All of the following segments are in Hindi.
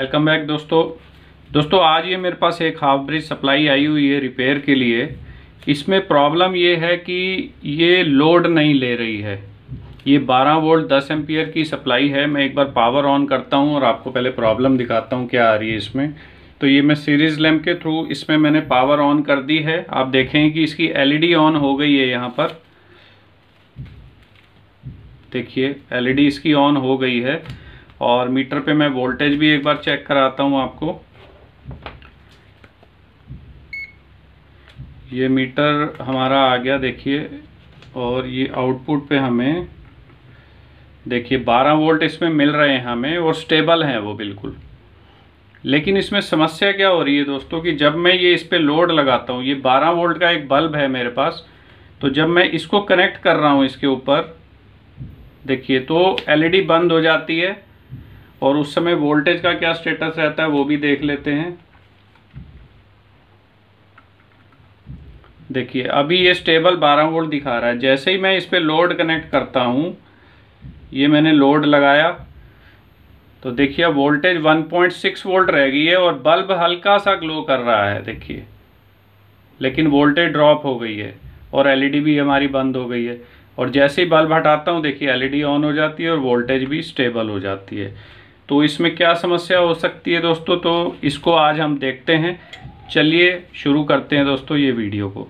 वेलकम बैक दोस्तों दोस्तों आज ये मेरे पास एक हाफ ब्रिज सप्लाई आई हुई है रिपेयर के लिए इसमें प्रॉब्लम ये है कि ये लोड नहीं ले रही है ये 12 वोल्ट 10 एम्पियर की सप्लाई है मैं एक बार पावर ऑन करता हूँ और आपको पहले प्रॉब्लम दिखाता हूँ क्या आ रही है इसमें तो ये मैं सीरीज लैम्प के थ्रू इसमें मैंने पावर ऑन कर दी है आप देखें कि इसकी एल ऑन e हो गई है यहाँ पर देखिए एल e इसकी ऑन हो गई है और मीटर पे मैं वोल्टेज भी एक बार चेक कराता हूँ आपको ये मीटर हमारा आ गया देखिए और ये आउटपुट पे हमें देखिए 12 वोल्ट इसमें मिल रहे हैं हमें और स्टेबल हैं वो बिल्कुल लेकिन इसमें समस्या क्या हो रही है दोस्तों कि जब मैं ये इस पर लोड लगाता हूँ ये 12 वोल्ट का एक बल्ब है मेरे पास तो जब मैं इसको कनेक्ट कर रहा हूँ इसके ऊपर देखिए तो एलईडी बंद हो जाती है और उस समय वोल्टेज का क्या स्टेटस रहता है वो भी देख लेते हैं देखिए अभी ये स्टेबल 12 वोल्ट दिखा रहा है जैसे ही मैं इस पर लोड कनेक्ट करता हूँ ये मैंने लोड लगाया तो देखिए वोल्टेज 1.6 वोल्ट रह गई है और बल्ब हल्का सा ग्लो कर रहा है देखिए लेकिन वोल्टेज ड्रॉप हो गई है और एलईडी भी हमारी बंद हो गई है और जैसे ही बल्ब हटाता हूँ देखिए एलईडी ऑन हो जाती है और वोल्टेज भी स्टेबल हो जाती है तो इसमें क्या समस्या हो सकती है दोस्तों तो इसको आज हम देखते हैं चलिए शुरू करते हैं दोस्तों ये वीडियो को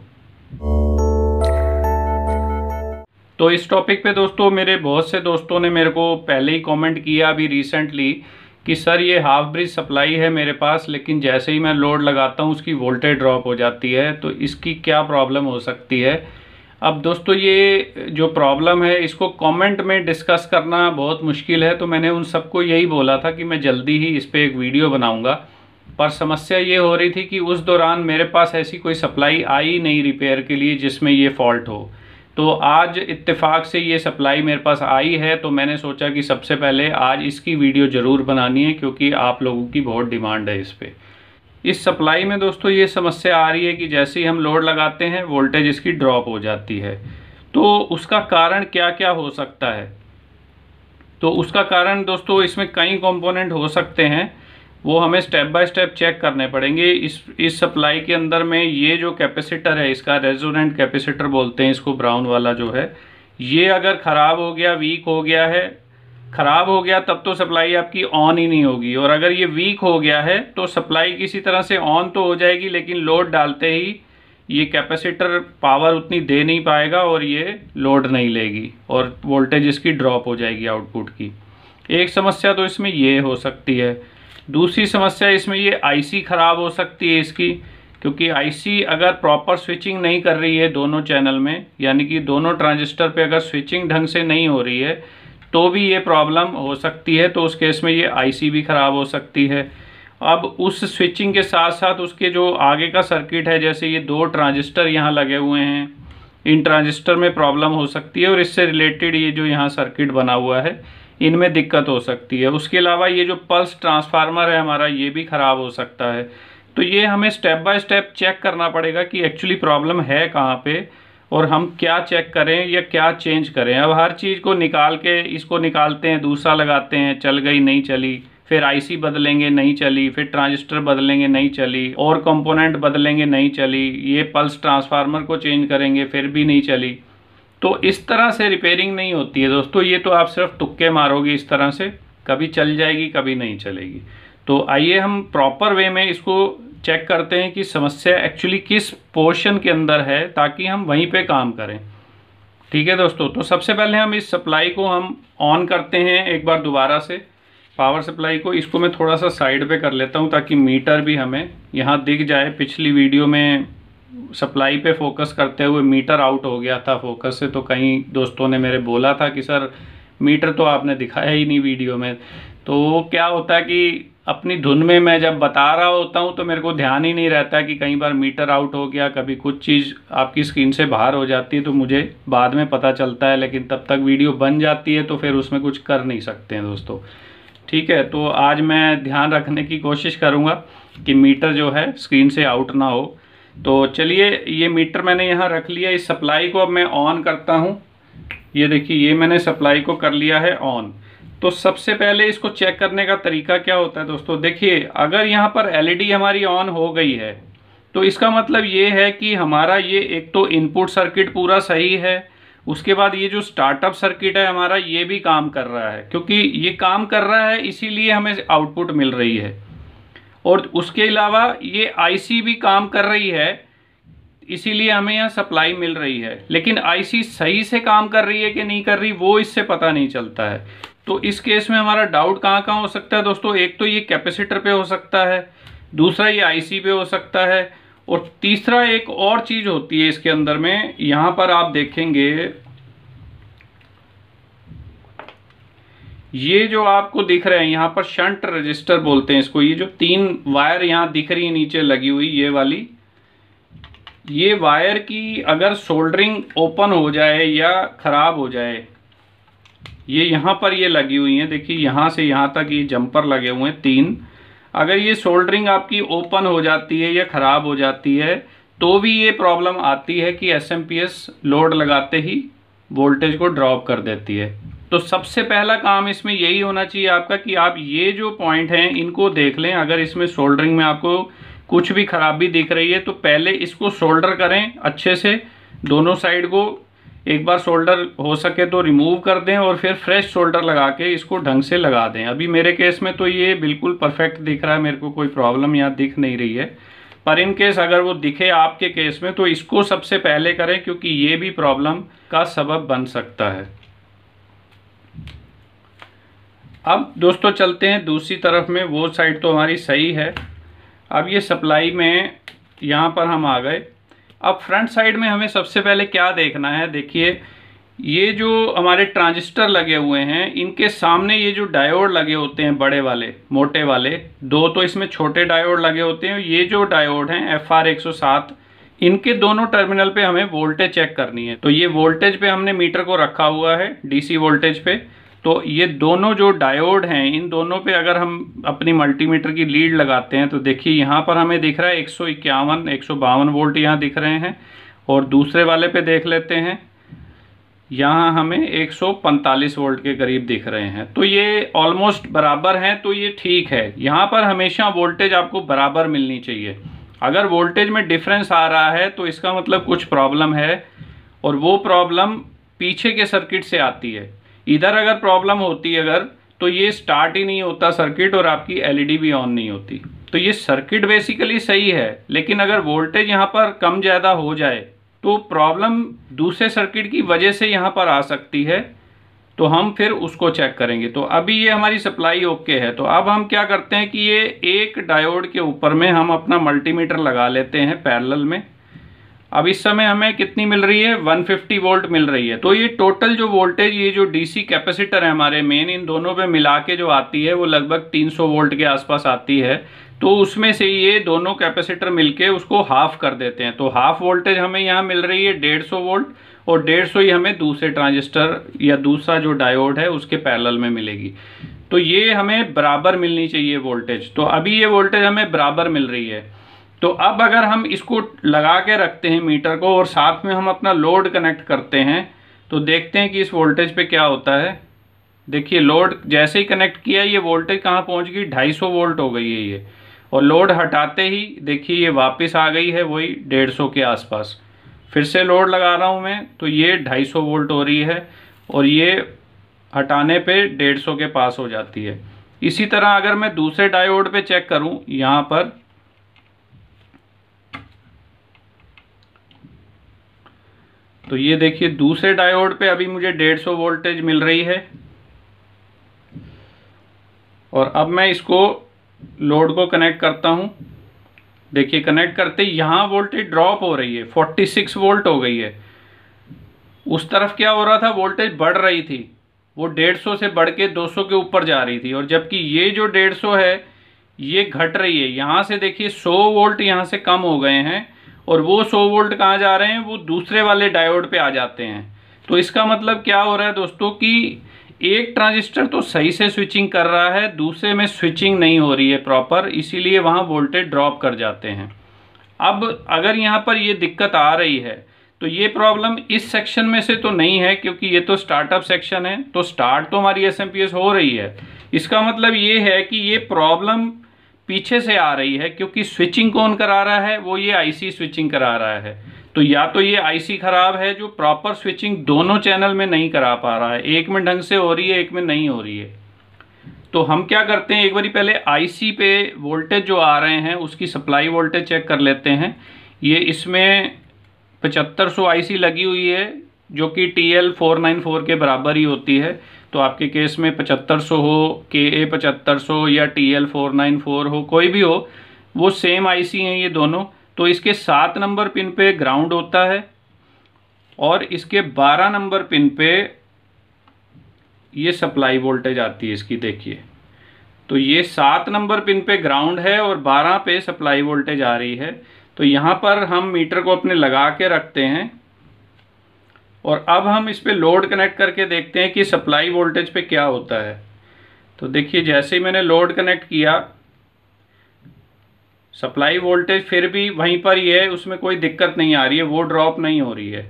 तो इस टॉपिक पे दोस्तों मेरे बहुत से दोस्तों ने मेरे को पहले ही कमेंट किया अभी रिसेंटली कि सर ये हाफ ब्रिज सप्लाई है मेरे पास लेकिन जैसे ही मैं लोड लगाता हूँ उसकी वोल्टेज ड्रॉप हो जाती है तो इसकी क्या प्रॉब्लम हो सकती है अब दोस्तों ये जो प्रॉब्लम है इसको कमेंट में डिस्कस करना बहुत मुश्किल है तो मैंने उन सबको यही बोला था कि मैं जल्दी ही इस पर एक वीडियो बनाऊंगा पर समस्या ये हो रही थी कि उस दौरान मेरे पास ऐसी कोई सप्लाई आई नहीं रिपेयर के लिए जिसमें ये फॉल्ट हो तो आज इत्तेफाक से ये सप्लाई मेरे पास आई है तो मैंने सोचा कि सबसे पहले आज इसकी वीडियो ज़रूर बनानी है क्योंकि आप लोगों की बहुत डिमांड है इस पर इस सप्लाई में दोस्तों ये समस्या आ रही है कि जैसे ही हम लोड लगाते हैं वोल्टेज इसकी ड्रॉप हो जाती है तो उसका कारण क्या क्या हो सकता है तो उसका कारण दोस्तों इसमें कई कंपोनेंट हो सकते हैं वो हमें स्टेप बाय स्टेप चेक करने पड़ेंगे इस इस सप्लाई के अंदर में ये जो कैपेसिटर है इसका रेजोनेंट कैपेसिटर बोलते हैं इसको ब्राउन वाला जो है ये अगर ख़राब हो गया वीक हो गया है ख़राब हो गया तब तो सप्लाई आपकी ऑन ही नहीं होगी और अगर ये वीक हो गया है तो सप्लाई किसी तरह से ऑन तो हो जाएगी लेकिन लोड डालते ही ये कैपेसिटर पावर उतनी दे नहीं पाएगा और ये लोड नहीं लेगी और वोल्टेज इसकी ड्रॉप हो जाएगी आउटपुट की एक समस्या तो इसमें ये हो सकती है दूसरी समस्या इसमें ये आईसी ख़राब हो सकती है इसकी क्योंकि आईसी अगर प्रॉपर स्विचिंग नहीं कर रही है दोनों चैनल में यानी कि दोनों ट्रांजिस्टर पे अगर स्विचिंग ढंग से नहीं हो रही है तो भी ये प्रॉब्लम हो सकती है तो उस केस में ये आईसी भी ख़राब हो सकती है अब उस स्विचिंग के साथ साथ उसके जो आगे का सर्किट है जैसे ये दो ट्रांजिस्टर यहाँ लगे हुए हैं इन ट्रांजिस्टर में प्रॉब्लम हो सकती है और इससे रिलेटेड ये जो यहाँ सर्किट बना हुआ है इनमें दिक्कत हो सकती है उसके अलावा ये जो पल्स ट्रांसफार्मर है हमारा ये भी ख़राब हो सकता है तो ये हमें स्टेप बाय स्टेप चेक करना पड़ेगा कि एक्चुअली प्रॉब्लम है कहाँ पे और हम क्या चेक करें या क्या चेंज करें अब हर चीज़ को निकाल के इसको निकालते हैं दूसरा लगाते हैं चल गई नहीं चली फिर आईसी बदलेंगे नहीं चली फिर ट्रांजिस्टर बदलेंगे नहीं चली और कंपोनेंट बदलेंगे नहीं चली ये पल्स ट्रांसफार्मर को चेंज करेंगे फिर भी नहीं चली तो इस तरह से रिपेयरिंग नहीं होती है दोस्तों ये तो आप सिर्फ तुक्के मारोगे इस तरह से कभी चल जाएगी कभी नहीं चलेगी तो आइए हम प्रॉपर वे में इसको चेक करते हैं कि समस्या एक्चुअली किस पोर्शन के अंदर है ताकि हम वहीं पे काम करें ठीक है दोस्तों तो सबसे पहले हम इस सप्लाई को हम ऑन करते हैं एक बार दोबारा से पावर सप्लाई को इसको मैं थोड़ा सा साइड पे कर लेता हूँ ताकि मीटर भी हमें यहाँ दिख जाए पिछली वीडियो में सप्लाई पे फोकस करते हुए मीटर आउट हो गया था फोकस से तो कहीं दोस्तों ने मेरे बोला था कि सर मीटर तो आपने दिखाया ही नहीं वीडियो में तो क्या होता है कि अपनी धुन में मैं जब बता रहा होता हूँ तो मेरे को ध्यान ही नहीं रहता कि कई बार मीटर आउट हो गया कभी कुछ चीज़ आपकी स्क्रीन से बाहर हो जाती है तो मुझे बाद में पता चलता है लेकिन तब तक वीडियो बन जाती है तो फिर उसमें कुछ कर नहीं सकते हैं दोस्तों ठीक है तो आज मैं ध्यान रखने की कोशिश करूँगा कि मीटर जो है स्क्रीन से आउट ना हो तो चलिए ये मीटर मैंने यहाँ रख लिया इस सप्लाई को अब मैं ऑन करता हूँ ये देखिए ये मैंने सप्लाई को कर लिया है ऑन तो सबसे पहले इसको चेक करने का तरीका क्या होता है दोस्तों देखिए अगर यहाँ पर एलईडी e हमारी ऑन हो गई है तो इसका मतलब ये है कि हमारा ये एक तो इनपुट सर्किट पूरा सही है उसके बाद ये जो स्टार्टअप सर्किट है हमारा ये भी काम कर रहा है क्योंकि ये काम कर रहा है इसीलिए हमें आउटपुट मिल रही है और उसके अलावा ये आईसी भी काम कर रही है इसीलिए हमें यहाँ सप्लाई मिल रही है लेकिन आईसी सही से काम कर रही है कि नहीं कर रही वो इससे पता नहीं चलता है तो इस केस में हमारा डाउट कहाँ कहाँ हो सकता है दोस्तों एक तो ये कैपेसिटर पे हो सकता है दूसरा ये आईसी पे हो सकता है और तीसरा एक और चीज़ होती है इसके अंदर में यहां पर आप देखेंगे ये जो आपको दिख रहे हैं यहां पर शंट रजिस्टर बोलते हैं इसको ये जो तीन वायर यहां दिख रही है नीचे लगी हुई ये वाली ये वायर की अगर सोल्डरिंग ओपन हो जाए या ख़राब हो जाए ये यहाँ पर ये लगी हुई है देखिए यहाँ से यहाँ तक ये जंपर लगे हुए हैं तीन अगर ये सोल्डरिंग आपकी ओपन हो जाती है या ख़राब हो जाती है तो भी ये प्रॉब्लम आती है कि एस लोड लगाते ही वोल्टेज को ड्रॉप कर देती है तो सबसे पहला काम इसमें यही होना चाहिए आपका कि आप ये जो पॉइंट हैं इनको देख लें अगर इसमें सोल्डरिंग में आपको कुछ भी खराबी दिख रही है तो पहले इसको सोल्डर करें अच्छे से दोनों साइड को एक बार शोल्डर हो सके तो रिमूव कर दें और फिर फ्रेश शोल्डर लगा के इसको ढंग से लगा दें अभी मेरे केस में तो ये बिल्कुल परफेक्ट दिख रहा है मेरे को कोई प्रॉब्लम यहाँ दिख नहीं रही है पर इन केस अगर वो दिखे आपके केस में तो इसको सबसे पहले करें क्योंकि ये भी प्रॉब्लम का सबब बन सकता है अब दोस्तों चलते हैं दूसरी तरफ में वो साइड तो हमारी सही है अब ये सप्लाई में यहाँ पर हम आ गए अब फ्रंट साइड में हमें सबसे पहले क्या देखना है देखिए ये जो हमारे ट्रांजिस्टर लगे हुए हैं इनके सामने ये जो डायोड लगे होते हैं बड़े वाले मोटे वाले दो तो इसमें छोटे डायोड लगे होते हैं ये जो डायोड हैं एफ आर एक सौ सात इनके दोनों टर्मिनल पे हमें वोल्टेज चेक करनी है तो ये वोल्टेज पे हमने मीटर को रखा हुआ है डीसी वोल्टेज पे तो ये दोनों जो डायोड हैं इन दोनों पे अगर हम अपनी मल्टीमीटर की लीड लगाते हैं तो देखिए यहाँ पर हमें दिख रहा है एक सौ इक्यावन एक सौ बावन वोल्ट यहाँ दिख रहे हैं और दूसरे वाले पे देख लेते हैं यहाँ हमें 145 वोल्ट के करीब दिख रहे हैं तो ये ऑलमोस्ट बराबर हैं तो ये ठीक है यहाँ पर हमेशा वोल्टेज आपको बराबर मिलनी चाहिए अगर वोल्टेज में डिफरेंस आ रहा है तो इसका मतलब कुछ प्रॉब्लम है और वो प्रॉब्लम पीछे के सर्किट से आती है इधर अगर प्रॉब्लम होती अगर तो ये स्टार्ट ही नहीं होता सर्किट और आपकी एलईडी e भी ऑन नहीं होती तो ये सर्किट बेसिकली सही है लेकिन अगर वोल्टेज यहाँ पर कम ज़्यादा हो जाए तो प्रॉब्लम दूसरे सर्किट की वजह से यहाँ पर आ सकती है तो हम फिर उसको चेक करेंगे तो अभी ये हमारी सप्लाई ओके है तो अब हम क्या करते हैं कि ये एक डायोड के ऊपर में हम अपना मल्टीमीटर लगा लेते हैं पैरल में अब इस समय हमें कितनी मिल रही है 150 वोल्ट मिल रही है तो ये टोटल जो वोल्टेज ये जो डीसी कैपेसिटर है हमारे मेन इन दोनों पे मिला के जो आती है वो लगभग 300 वोल्ट के आसपास आती है तो उसमें से ये दोनों कैपेसिटर मिलके उसको हाफ कर देते हैं तो हाफ वोल्टेज हमें यहाँ मिल रही है डेढ़ वोल्ट और डेढ़ ही हमें दूसरे ट्रांजिस्टर या दूसरा जो डायोड है उसके पैरल में मिलेगी तो ये हमें बराबर मिलनी चाहिए वोल्टेज तो अभी ये वोल्टेज हमें बराबर मिल रही है तो अब अगर हम इसको लगा के रखते हैं मीटर को और साथ में हम अपना लोड कनेक्ट करते हैं तो देखते हैं कि इस वोल्टेज पे क्या होता है देखिए लोड जैसे ही कनेक्ट किया ये वोल्टेज कहाँ पहुँच गई ढाई सौ वोल्ट हो गई है ये और लोड हटाते ही देखिए ये वापस आ गई है वही डेढ़ सौ के आसपास फिर से लोड लगा रहा हूँ मैं तो ये ढाई सौ वोल्ट हो रही है और ये हटाने पे डेढ़ सौ के पास हो जाती है इसी तरह अगर मैं दूसरे डायोड पे चेक करूँ यहाँ पर तो ये देखिए दूसरे डायोड पे अभी मुझे 150 वोल्टेज मिल रही है और अब मैं इसको लोड को कनेक्ट करता हूँ देखिए कनेक्ट करते यहाँ वोल्टेज ड्रॉप हो रही है 46 वोल्ट हो गई है उस तरफ क्या हो रहा था वोल्टेज बढ़ रही थी वो 150 से बढ़ के 200 के ऊपर जा रही थी और जबकि ये जो 150 है ये घट रही है यहाँ से देखिए 100 वोल्ट यहाँ से कम हो गए हैं और वो सौ वोल्ट कहाँ जा रहे हैं वो दूसरे वाले डायोड पे आ जाते हैं तो इसका मतलब क्या हो रहा है दोस्तों कि एक ट्रांजिस्टर तो सही से स्विचिंग कर रहा है दूसरे में स्विचिंग नहीं हो रही है प्रॉपर इसीलिए वहाँ वोल्टेज ड्रॉप कर जाते हैं अब अगर यहाँ पर ये दिक्कत आ रही है तो ये प्रॉब्लम इस सेक्शन में से तो नहीं है क्योंकि ये तो स्टार्टअप सेक्शन है तो स्टार्ट तो हमारी एस हो रही है इसका मतलब ये है कि ये प्रॉब्लम पीछे से आ रही है क्योंकि स्विचिंग कौन करा रहा है वो ये आईसी स्विचिंग करा रहा है तो या तो ये आईसी खराब है जो प्रॉपर स्विचिंग दोनों चैनल में नहीं करा पा रहा है एक में ढंग से हो रही है एक में नहीं हो रही है तो हम क्या करते हैं एक बार पहले आईसी पे वोल्टेज जो आ रहे हैं उसकी सप्लाई वोल्टेज चेक कर लेते हैं ये इसमें 7500 आईसी लगी हुई है जो कि T L four nine four के बराबर ही होती है तो आपके केस में पचहत्तर सौ हो के ए पचहत्तर या T L four nine four हो कोई भी हो वो सेम आईसी हैं ये दोनों तो इसके सात नंबर पिन पे ग्राउंड होता है और इसके बारह नंबर पिन पे ये सप्लाई वोल्टेज आती है इसकी देखिए तो ये सात नंबर पिन पे ग्राउंड है और बारह पे सप्लाई वोल्टेज आ रही है तो यहाँ पर हम मीटर को अपने लगा के रखते हैं और अब हम इस पर लोड कनेक्ट करके देखते हैं कि सप्लाई वोल्टेज पे क्या होता है तो देखिए जैसे ही मैंने लोड कनेक्ट किया सप्लाई वोल्टेज फिर भी वहीं पर ही है उसमें कोई दिक्कत नहीं आ रही है वो ड्रॉप नहीं हो रही है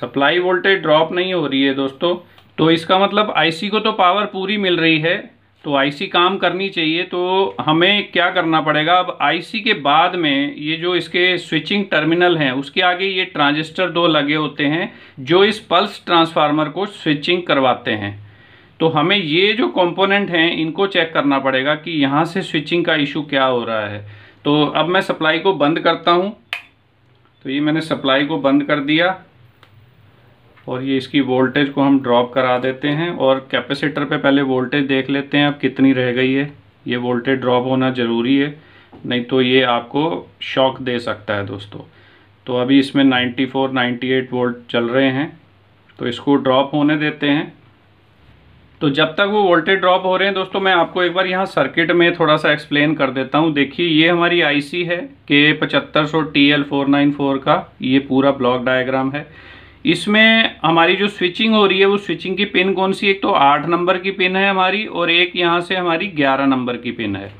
सप्लाई वोल्टेज ड्रॉप नहीं हो रही है दोस्तों तो इसका मतलब आईसी को तो पावर पूरी मिल रही है तो आईसी काम करनी चाहिए तो हमें क्या करना पड़ेगा अब आईसी के बाद में ये जो इसके स्विचिंग टर्मिनल हैं उसके आगे ये ट्रांजिस्टर दो लगे होते हैं जो इस पल्स ट्रांसफार्मर को स्विचिंग करवाते हैं तो हमें ये जो कंपोनेंट हैं इनको चेक करना पड़ेगा कि यहाँ से स्विचिंग का इशू क्या हो रहा है तो अब मैं सप्लाई को बंद करता हूँ तो ये मैंने सप्लाई को बंद कर दिया और ये इसकी वोल्टेज को हम ड्रॉप करा देते हैं और कैपेसिटर पे पहले वोल्टेज देख लेते हैं अब कितनी रह गई है ये वोल्टेज ड्रॉप होना ज़रूरी है नहीं तो ये आपको शॉक दे सकता है दोस्तों तो अभी इसमें 94 98 वोल्ट चल रहे हैं तो इसको ड्रॉप होने देते हैं तो जब तक वो वोल्टेज ड्रॉप हो रहे हैं दोस्तों मैं आपको एक बार यहाँ सर्किट में थोड़ा सा एक्सप्लेन कर देता हूँ देखिए ये हमारी आईसी है के पचहत्तर सौ T L four nine four का ये पूरा ब्लॉक डायग्राम है इसमें हमारी जो स्विचिंग हो रही है वो स्विचिंग की पिन कौन सी एक तो आठ नंबर की पिन है हमारी और एक यहाँ से हमारी ग्यारह नंबर की पिन है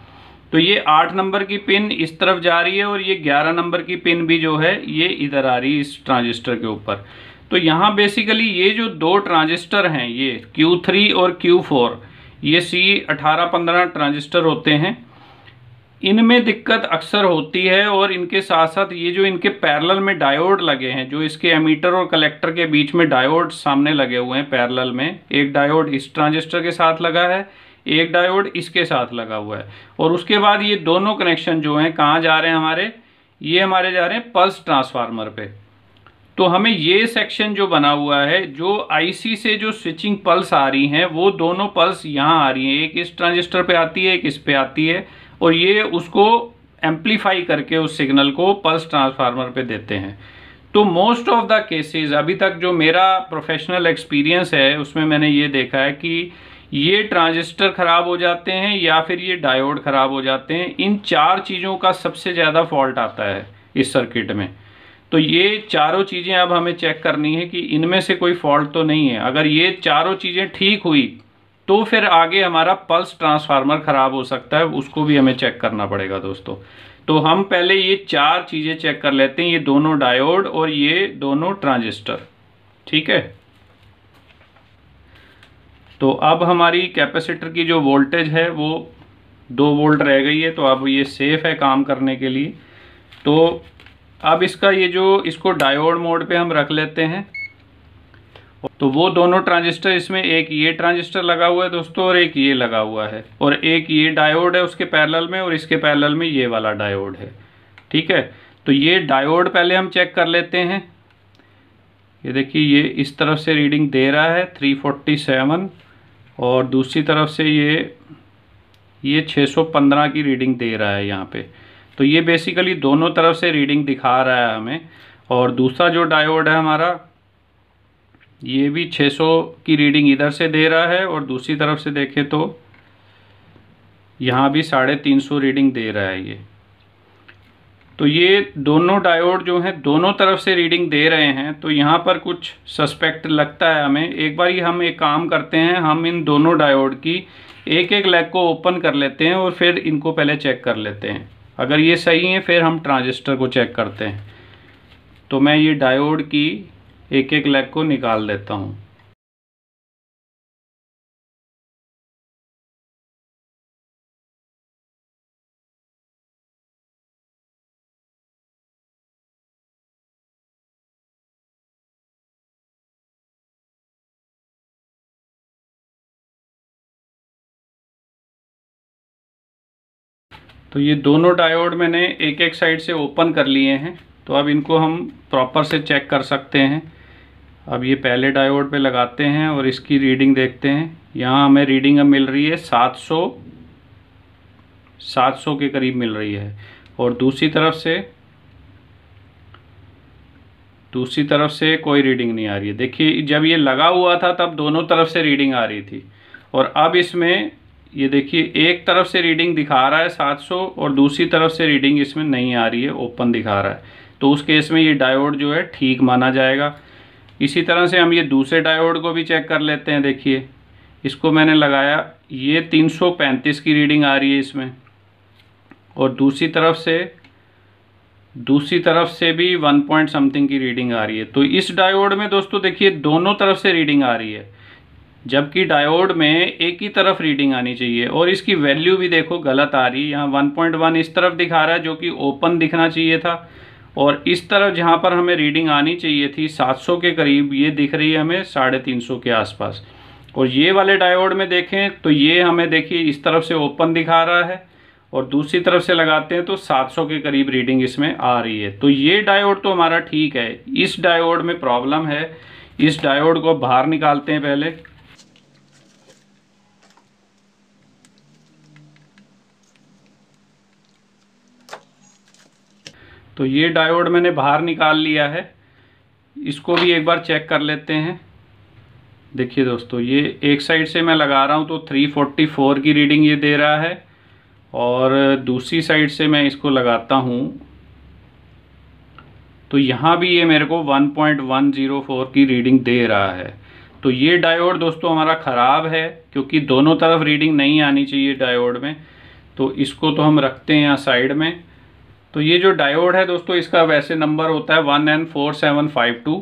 तो ये आठ नंबर की पिन इस तरफ जा रही है और ये ग्यारह नंबर की पिन भी जो है ये इधर आ रही है इस ट्रांजिस्टर के ऊपर तो यहाँ बेसिकली ये जो दो ट्रांजिस्टर हैं ये Q3 और Q4 ये सी अठारह पंद्रह ट्रांजिस्टर होते हैं इनमें दिक्कत अक्सर होती है और इनके साथ साथ ये जो इनके पैरेलल में डायोड लगे हैं जो इसके एमीटर और कलेक्टर के बीच में डायोड सामने लगे हुए हैं पैरेलल में एक डायोड इस ट्रांजिस्टर के साथ लगा है एक डायोड इसके साथ लगा हुआ है और उसके बाद ये दोनों कनेक्शन जो हैं कहाँ जा रहे हैं हमारे ये हमारे जा रहे हैं पल्स ट्रांसफार्मर पे तो हमें ये सेक्शन जो बना हुआ है जो आईसी से जो स्विचिंग पल्स आ रही हैं वो दोनों पल्स यहाँ आ रही हैं एक इस ट्रांजिस्टर पे आती है एक इस पे आती है और ये उसको एम्पलीफाई करके उस सिग्नल को पल्स ट्रांसफार्मर पे देते हैं तो मोस्ट ऑफ द केसेस अभी तक जो मेरा प्रोफेशनल एक्सपीरियंस है उसमें मैंने ये देखा है कि ये ट्रांजिस्टर ख़राब हो जाते हैं या फिर ये डायोड ख़राब हो जाते हैं इन चार चीज़ों का सबसे ज़्यादा फॉल्ट आता है इस सर्किट में तो ये चारों चीज़ें अब हमें चेक करनी है कि इनमें से कोई फॉल्ट तो नहीं है अगर ये चारों चीज़ें ठीक हुई तो फिर आगे हमारा पल्स ट्रांसफार्मर ख़राब हो सकता है उसको भी हमें चेक करना पड़ेगा दोस्तों तो हम पहले ये चार चीज़ें चेक कर लेते हैं ये दोनों डायोड और ये दोनों ट्रांजिस्टर ठीक है तो अब हमारी कैपेसिटर की जो वोल्टेज है वो दो वोल्ट रह गई है तो अब ये सेफ़ है काम करने के लिए तो अब इसका ये जो इसको डायोड मोड पे हम रख लेते हैं तो वो दोनों ट्रांजिस्टर इसमें एक ये ट्रांजिस्टर लगा हुआ है दोस्तों और एक ये लगा हुआ है और एक ये डायोड है उसके पैरेलल में और इसके पैरेलल में ये वाला डायोड है ठीक है तो ये डायोड पहले हम चेक कर लेते हैं ये देखिए ये इस तरफ से रीडिंग दे रहा है 347 और दूसरी तरफ से ये ये 615 की रीडिंग दे रहा है यहाँ पे तो ये बेसिकली दोनों तरफ से रीडिंग दिखा रहा है हमें और दूसरा जो डायोड है हमारा ये भी 600 की रीडिंग इधर से दे रहा है और दूसरी तरफ से देखें तो यहाँ भी साढ़े तीन सौ रीडिंग दे रहा है ये तो ये दोनों डायोड जो हैं दोनों तरफ से रीडिंग दे रहे हैं तो यहाँ पर कुछ सस्पेक्ट लगता है हमें एक बार ही हम एक काम करते हैं हम इन दोनों डायोड की एक एक लेग को ओपन कर लेते हैं और फिर इनको पहले चेक कर लेते हैं अगर ये सही है फिर हम ट्रांजिस्टर को चेक करते हैं तो मैं ये डायोड की एक एक लेग को निकाल देता हूँ तो ये दोनों डायोड मैंने एक एक साइड से ओपन कर लिए हैं तो अब इनको हम प्रॉपर से चेक कर सकते हैं अब ये पहले डायोड पे लगाते हैं और इसकी रीडिंग देखते हैं यहाँ हमें रीडिंग अब मिल रही है 700 700 के करीब मिल रही है और दूसरी तरफ से दूसरी तरफ से कोई रीडिंग नहीं आ रही है देखिए जब ये लगा हुआ था तब दोनों तरफ से रीडिंग आ रही थी और अब इसमें ये देखिए एक तरफ से रीडिंग दिखा रहा है 700 और दूसरी तरफ से रीडिंग इसमें नहीं आ रही है ओपन दिखा रहा है तो उस केस में ये डायोड जो है ठीक माना जाएगा इसी तरह से हम ये दूसरे डायोड को भी चेक कर लेते हैं देखिए इसको मैंने लगाया ये 335 की रीडिंग आ रही है इसमें और दूसरी तरफ से दूसरी तरफ से भी वन पॉइंट समथिंग की रीडिंग आ रही है तो इस डायोड में दोस्तों देखिए दोनों तरफ से रीडिंग आ रही है जबकि डायोड में एक ही तरफ रीडिंग आनी चाहिए और इसकी वैल्यू भी देखो गलत आ रही है यहाँ वन इस तरफ दिखा रहा है जो कि ओपन दिखना चाहिए था और इस तरफ जहाँ पर हमें रीडिंग आनी चाहिए थी 700 के करीब ये दिख रही है हमें साढ़े तीन के आसपास और ये वाले डायोड में देखें तो ये हमें देखिए इस तरफ से ओपन दिखा रहा है और दूसरी तरफ से लगाते हैं तो 700 के करीब रीडिंग इसमें आ रही है तो ये डायोड तो हमारा ठीक है इस डायोड में प्रॉब्लम है इस डायोड को बाहर निकालते हैं पहले तो ये डायोड मैंने बाहर निकाल लिया है इसको भी एक बार चेक कर लेते हैं देखिए दोस्तों ये एक साइड से मैं लगा रहा हूँ तो 344 की रीडिंग ये दे रहा है और दूसरी साइड से मैं इसको लगाता हूँ तो यहाँ भी ये मेरे को 1.104 की रीडिंग दे रहा है तो ये डायोड दोस्तों हमारा ख़राब है क्योंकि दोनों तरफ रीडिंग नहीं आनी चाहिए डायोड में तो इसको तो हम रखते हैं यहाँ साइड में तो ये जो डायोड है दोस्तों इसका वैसे नंबर होता है one N four seven five two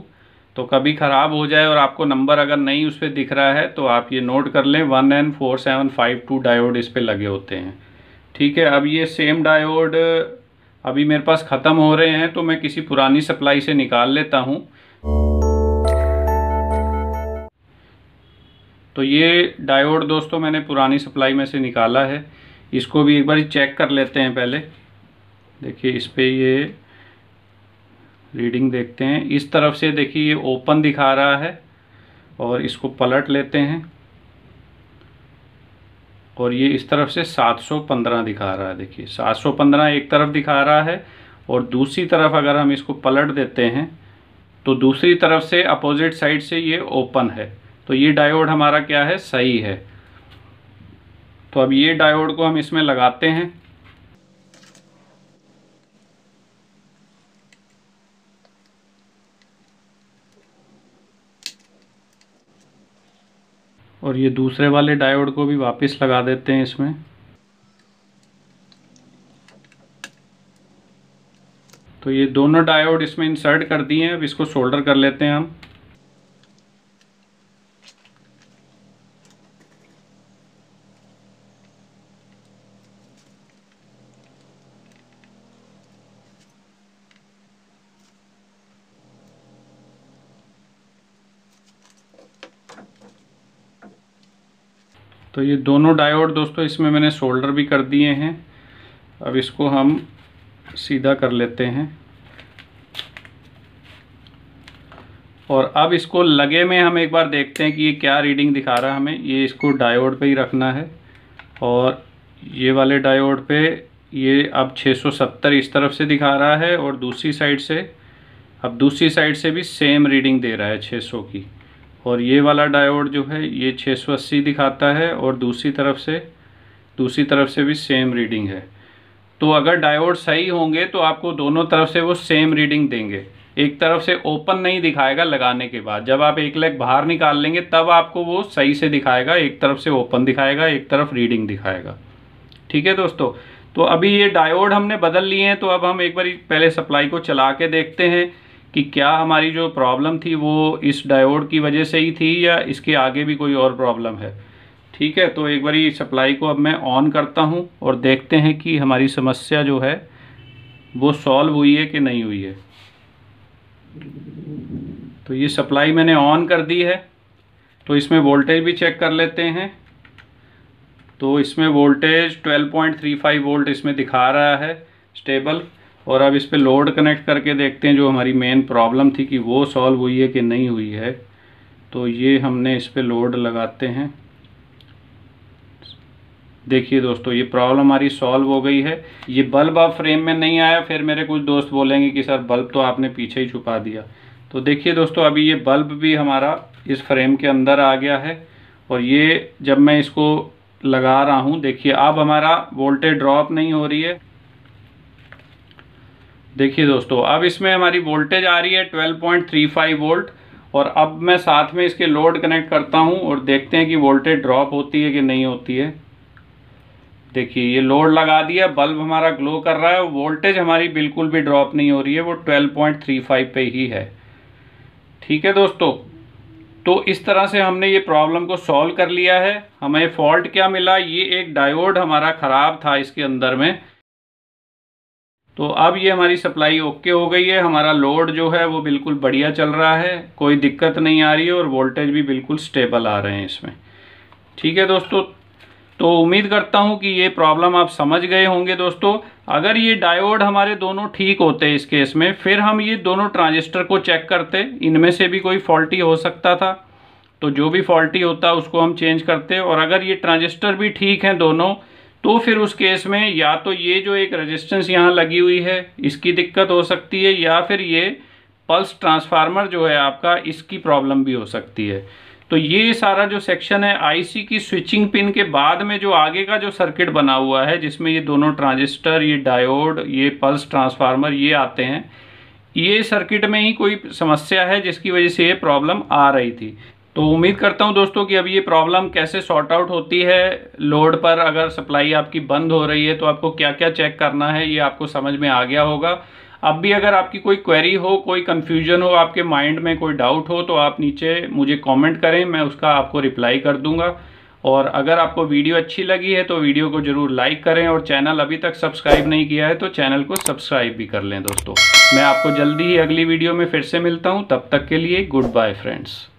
तो कभी ख़राब हो जाए और आपको नंबर अगर नहीं उस पर दिख रहा है तो आप ये नोट कर लें one N four seven five two diode इस पर लगे होते हैं ठीक है अब ये सेम डायोड अभी मेरे पास ख़त्म हो रहे हैं तो मैं किसी पुरानी सप्लाई से निकाल लेता हूँ तो ये डायोड दोस्तों मैंने पुरानी सप्लाई में से निकाला है इसको भी एक बार चेक कर लेते हैं पहले देखिए इस पर ये रीडिंग देखते हैं इस तरफ से देखिए ये ओपन दिखा रहा है और इसको पलट लेते हैं और ये इस तरफ से 715 दिखा रहा है देखिए 715 एक तरफ दिखा रहा है और दूसरी तरफ अगर हम इसको पलट देते हैं तो दूसरी तरफ से अपोजिट साइड से ये ओपन है तो ये डायोड हमारा क्या है सही है तो अब ये डायोड को हम इसमें लगाते हैं और ये दूसरे वाले डायोड को भी वापस लगा देते हैं इसमें तो ये दोनों डायोड इसमें इंसर्ट कर दिए हैं अब इसको सोल्डर कर लेते हैं हम तो ये दोनों डायोड दोस्तों इसमें मैंने सोल्डर भी कर दिए हैं अब इसको हम सीधा कर लेते हैं और अब इसको लगे में हम एक बार देखते हैं कि ये क्या रीडिंग दिखा रहा है हमें ये इसको डायोड पे ही रखना है और ये वाले डायोड पे ये अब 670 इस तरफ से दिखा रहा है और दूसरी साइड से अब दूसरी साइड से भी सेम रीडिंग दे रहा है 600 की और ये वाला डायोड जो है ये 680 दिखाता है और दूसरी तरफ से दूसरी तरफ से भी सेम रीडिंग है तो अगर डायोड सही होंगे तो आपको दोनों तरफ से वो सेम रीडिंग देंगे एक तरफ से ओपन नहीं दिखाएगा लगाने के बाद जब आप एक लेग बाहर निकाल लेंगे तब आपको वो सही से दिखाएगा एक तरफ से ओपन दिखाएगा एक तरफ रीडिंग दिखाएगा ठीक है दोस्तों तो अभी ये डायोड हमने बदल लिए हैं तो अब हम एक बार पहले सप्लाई को चला के देखते हैं कि क्या हमारी जो प्रॉब्लम थी वो इस डायोड की वजह से ही थी या इसके आगे भी कोई और प्रॉब्लम है ठीक है तो एक बारी सप्लाई को अब मैं ऑन करता हूँ और देखते हैं कि हमारी समस्या जो है वो सॉल्व हुई है कि नहीं हुई है तो ये सप्लाई मैंने ऑन कर दी है तो इसमें वोल्टेज भी चेक कर लेते हैं तो इसमें वोल्टेज 12.35 वोल्ट इसमें दिखा रहा है स्टेबल और अब इस पर लोड कनेक्ट करके देखते हैं जो हमारी मेन प्रॉब्लम थी कि वो सॉल्व हुई है कि नहीं हुई है तो ये हमने इस पर लोड लगाते हैं देखिए दोस्तों ये प्रॉब्लम हमारी सॉल्व हो गई है ये बल्ब अब फ्रेम में नहीं आया फिर मेरे कुछ दोस्त बोलेंगे कि सर बल्ब तो आपने पीछे ही छुपा दिया तो देखिए दोस्तों अभी ये बल्ब भी हमारा इस फ्रेम के अंदर आ गया है और ये जब मैं इसको लगा रहा हूँ देखिए अब हमारा वोल्टेज ड्रॉप नहीं हो रही है देखिए दोस्तों अब इसमें हमारी वोल्टेज आ रही है 12.35 वोल्ट और अब मैं साथ में इसके लोड कनेक्ट करता हूं और देखते हैं कि वोल्टेज ड्रॉप होती है कि नहीं होती है देखिए ये लोड लगा दिया बल्ब हमारा ग्लो कर रहा है वोल्टेज हमारी बिल्कुल भी ड्रॉप नहीं हो रही है वो 12.35 पे ही है ठीक है दोस्तों तो इस तरह से हमने ये प्रॉब्लम को सॉल्व कर लिया है हमें फॉल्ट क्या मिला ये एक डायोड हमारा ख़राब था इसके अंदर में तो अब ये हमारी सप्लाई ओके हो गई है हमारा लोड जो है वो बिल्कुल बढ़िया चल रहा है कोई दिक्कत नहीं आ रही है और वोल्टेज भी बिल्कुल स्टेबल आ रहे हैं इसमें ठीक है दोस्तों तो उम्मीद करता हूँ कि ये प्रॉब्लम आप समझ गए होंगे दोस्तों अगर ये डायोड हमारे दोनों ठीक होते इस केस में फिर हम ये दोनों ट्रांजिस्टर को चेक करते इनमें से भी कोई फॉल्टी हो सकता था तो जो भी फॉल्टी होता उसको हम चेंज करते और अगर ये ट्रांजिस्टर भी ठीक हैं दोनों तो फिर उस केस में या तो ये जो एक रेजिस्टेंस यहाँ लगी हुई है इसकी दिक्कत हो सकती है या फिर ये पल्स ट्रांसफार्मर जो है आपका इसकी प्रॉब्लम भी हो सकती है तो ये सारा जो सेक्शन है आईसी की स्विचिंग पिन के बाद में जो आगे का जो सर्किट बना हुआ है जिसमें ये दोनों ट्रांजिस्टर ये डायोड ये पल्स ट्रांसफार्मर ये आते हैं ये सर्किट में ही कोई समस्या है जिसकी वजह से ये प्रॉब्लम आ रही थी तो उम्मीद करता हूं दोस्तों कि अब ये प्रॉब्लम कैसे सॉर्ट आउट होती है लोड पर अगर सप्लाई आपकी बंद हो रही है तो आपको क्या क्या चेक करना है ये आपको समझ में आ गया होगा अब भी अगर आपकी कोई क्वेरी हो कोई कन्फ्यूजन हो आपके माइंड में कोई डाउट हो तो आप नीचे मुझे कमेंट करें मैं उसका आपको रिप्लाई कर दूंगा और अगर आपको वीडियो अच्छी लगी है तो वीडियो को ज़रूर लाइक करें और चैनल अभी तक सब्सक्राइब नहीं किया है तो चैनल को सब्सक्राइब भी कर लें दोस्तों मैं आपको जल्दी ही अगली वीडियो में फिर से मिलता हूँ तब तक के लिए गुड बाय फ्रेंड्स